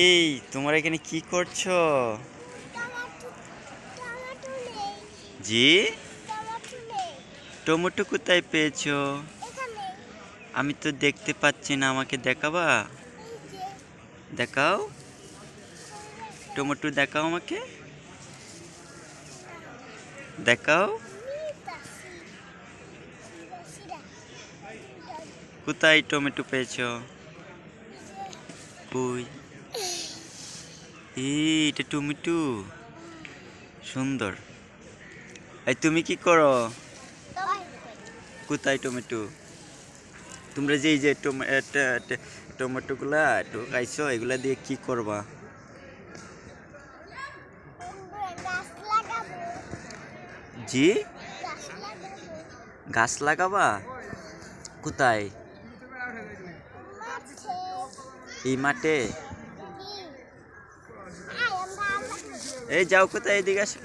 এই তোমরা এখানে কি করছো জি টমেটো কোথায় পেয়েছো আমি তো দেখতে পাচ্ছি না আমাকে দেখাবা দেখাও টমেটো দেখাও আমাকে দেখাও কোথায় টমেটো পেয়েছো কই এটা টুমিটু সুন্দর এই তুমি কি করো কোথায় টমেটো তোমরা যে যে টমেটোগুলা খাইছো এগুলা দিয়ে কি করবা জি গাছ লাগাবা কোথায় এই মাঠে এই যাও কোথায় এদিকে আসো